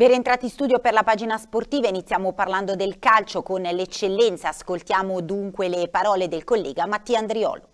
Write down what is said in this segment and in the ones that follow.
Ben rientrati in studio per la pagina sportiva, iniziamo parlando del calcio con l'eccellenza, ascoltiamo dunque le parole del collega Mattia Andriolo.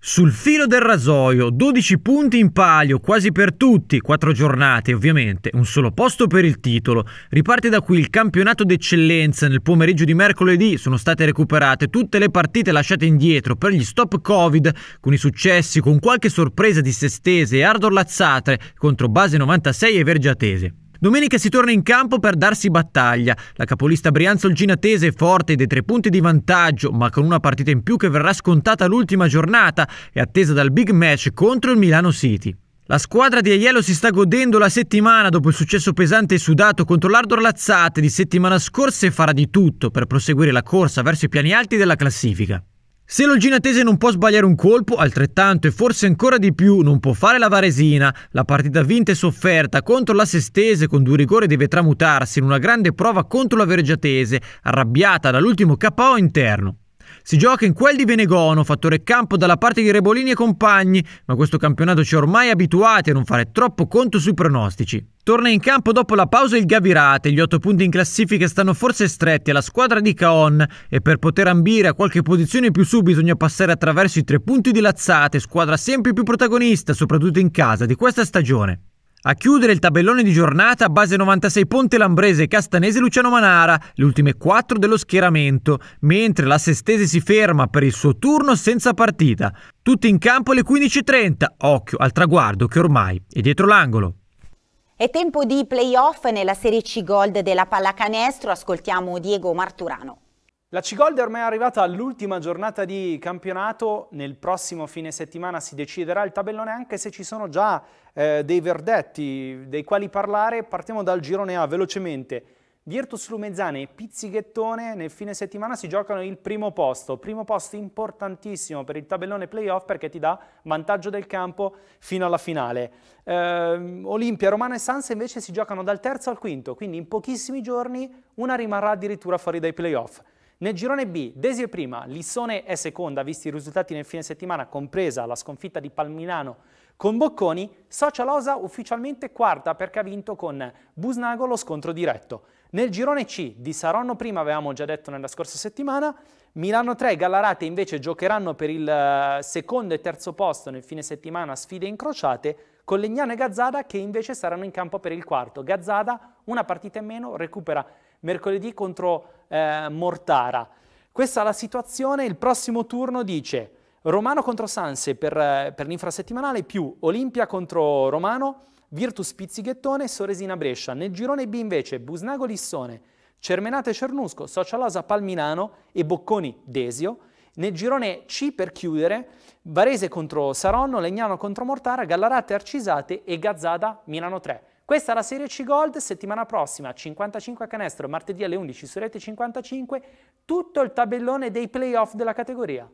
Sul filo del rasoio, 12 punti in palio, quasi per tutti, 4 giornate ovviamente, un solo posto per il titolo. Riparte da qui il campionato d'eccellenza, nel pomeriggio di mercoledì sono state recuperate tutte le partite lasciate indietro per gli stop Covid, con i successi, con qualche sorpresa di Sestese e Ardor Lazzatre contro Base 96 e Vergiatese. Domenica si torna in campo per darsi battaglia. La capolista Brianza Olginatese è forte dei tre punti di vantaggio, ma con una partita in più che verrà scontata l'ultima giornata e attesa dal big match contro il Milano City. La squadra di Aiello si sta godendo la settimana dopo il successo pesante e sudato contro l'Ardor Lazzate di settimana scorsa e farà di tutto per proseguire la corsa verso i piani alti della classifica. Se l'Olginatese non può sbagliare un colpo, altrettanto e forse ancora di più non può fare la Varesina. La partita vinta e sofferta contro la Sestese con due rigore deve tramutarsi in una grande prova contro la Vergiatese, arrabbiata dall'ultimo KO interno. Si gioca in quel di Venegono, fattore campo dalla parte di Rebolini e compagni, ma questo campionato ci è ormai abituati a non fare troppo conto sui pronostici. Torna in campo dopo la pausa il Gavirate, gli otto punti in classifica stanno forse stretti alla squadra di Caon e per poter ambire a qualche posizione più su bisogna passare attraverso i tre punti di Lazzate, squadra sempre più protagonista, soprattutto in casa, di questa stagione. A chiudere il tabellone di giornata, base 96 Ponte Lambrese, Castanese Luciano Manara, le ultime 4 dello schieramento, mentre la Sestese si ferma per il suo turno senza partita. Tutti in campo alle 15.30, occhio al traguardo che ormai è dietro l'angolo. È tempo di playoff nella Serie C Gold della pallacanestro, ascoltiamo Diego Marturano. La Cigold è ormai arrivata all'ultima giornata di campionato, nel prossimo fine settimana si deciderà il tabellone anche se ci sono già eh, dei verdetti dei quali parlare, partiamo dal girone A velocemente. Virtus Lumezzane e Pizzighettone nel fine settimana si giocano il primo posto, primo posto importantissimo per il tabellone playoff perché ti dà vantaggio del campo fino alla finale. Eh, Olimpia, Romano e Sanse invece si giocano dal terzo al quinto, quindi in pochissimi giorni una rimarrà addirittura fuori dai playoff. Nel girone B, Desio prima, Lissone è seconda, visti i risultati nel fine settimana, compresa la sconfitta di Palminano con Bocconi, Socialosa ufficialmente quarta perché ha vinto con Busnago lo scontro diretto. Nel girone C di Saronno prima avevamo già detto nella scorsa settimana, Milano 3 e Gallarate invece giocheranno per il eh, secondo e terzo posto nel fine settimana sfide incrociate con Legnano e Gazzada che invece saranno in campo per il quarto. Gazzada una partita in meno recupera mercoledì contro eh, Mortara. Questa è la situazione, il prossimo turno dice Romano contro Sanse per, eh, per l'infrasettimanale più Olimpia contro Romano, Virtus Pizzighettone, Soresina Brescia. Nel girone B invece Busnago Lissone, Cermenate Cernusco, Socialosa Palminano e Bocconi Desio. Nel girone C per chiudere Varese contro Saronno, Legnano contro Mortara, Gallarate Arcisate e Gazzada Milano 3. Questa è la Serie C Gold, settimana prossima 55 a canestro, martedì alle 11 su Rete 55, tutto il tabellone dei playoff della categoria.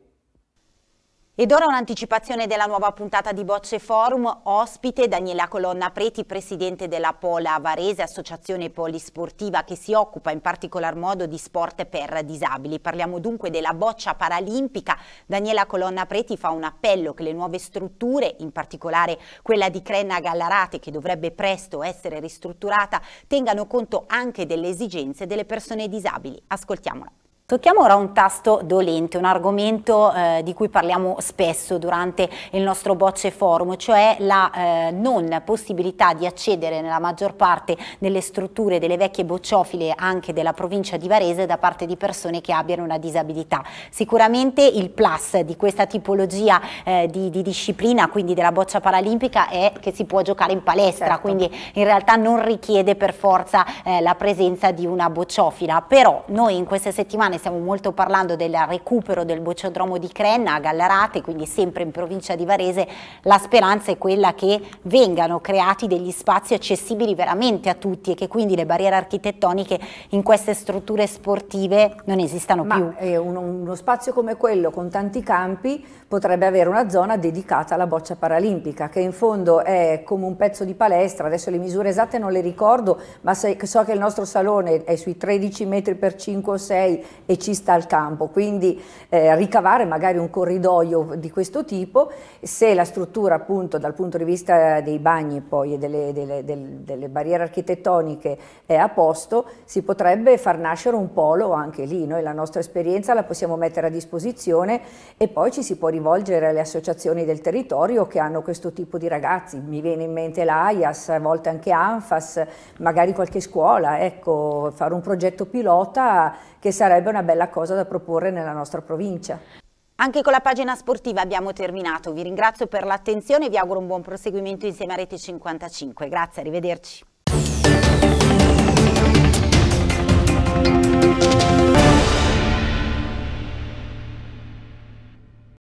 Ed ora un'anticipazione della nuova puntata di Bocce Forum, ospite Daniela Colonna Preti, presidente della Pola Varese, associazione polisportiva che si occupa in particolar modo di sport per disabili. Parliamo dunque della boccia paralimpica. Daniela Colonna Preti fa un appello che le nuove strutture, in particolare quella di Crenna Gallarate, che dovrebbe presto essere ristrutturata, tengano conto anche delle esigenze delle persone disabili. Ascoltiamola. Tocchiamo ora un tasto dolente, un argomento eh, di cui parliamo spesso durante il nostro Bocce Forum, cioè la eh, non possibilità di accedere nella maggior parte delle strutture delle vecchie bocciofile anche della provincia di Varese da parte di persone che abbiano una disabilità. Sicuramente il plus di questa tipologia eh, di, di, disciplina, quindi della boccia paralimpica, è che si può giocare in palestra, certo. quindi in realtà non richiede per forza eh, la presenza di una bocciofila, però noi in queste settimane stiamo molto parlando del recupero del bocciodromo di Crenna a Gallarate, quindi sempre in provincia di Varese, la speranza è quella che vengano creati degli spazi accessibili veramente a tutti e che quindi le barriere architettoniche in queste strutture sportive non esistano Ma più. Eh, uno, uno spazio come quello con tanti campi potrebbe avere una zona dedicata alla boccia paralimpica che in fondo è come un pezzo di palestra, adesso le misure esatte non le ricordo, ma so che il nostro salone è sui 13 metri per 5 o 6 e ci sta al campo, quindi eh, ricavare magari un corridoio di questo tipo, se la struttura appunto dal punto di vista dei bagni poi, e delle, delle, delle, delle, barriere architettoniche è a posto, si potrebbe far nascere un polo anche lì, noi la nostra esperienza la possiamo mettere a disposizione e poi ci si può rivolgere alle associazioni del territorio che hanno questo tipo di ragazzi, mi viene in mente l'AIAS, a volte anche ANFAS, magari qualche scuola, ecco, fare un progetto pilota che sarebbe una una bella cosa da proporre nella nostra provincia. Anche con la pagina sportiva abbiamo terminato, vi ringrazio per l'attenzione e vi auguro un buon proseguimento insieme a Rete 55. Grazie, arrivederci.